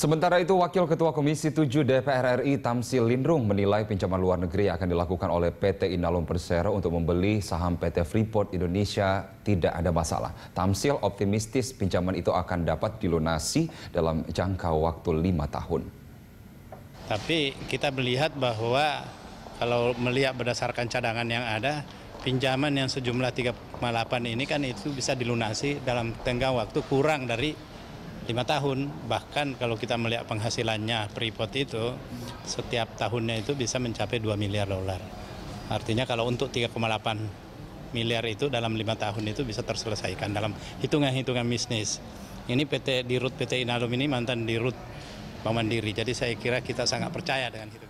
Sementara itu, Wakil Ketua Komisi 7 DPR RI Tamsil Lindrung menilai pinjaman luar negeri akan dilakukan oleh PT Inalum Persero untuk membeli saham PT Freeport Indonesia tidak ada masalah. Tamsil optimistis pinjaman itu akan dapat dilunasi dalam jangka waktu lima tahun. Tapi kita melihat bahwa kalau melihat berdasarkan cadangan yang ada, pinjaman yang sejumlah 3,8 ini kan itu bisa dilunasi dalam tenggang waktu kurang dari lima tahun. Bahkan kalau kita melihat penghasilannya Freeport itu setiap tahunnya itu bisa mencapai 2 miliar dolar. Artinya kalau untuk 3,8 miliar itu dalam lima tahun itu bisa terselesaikan dalam hitungan-hitungan bisnis. Ini PT Dirut PT Inalum ini mantan Dirut Bank Mandiri. Jadi saya kira kita sangat percaya dengan itu.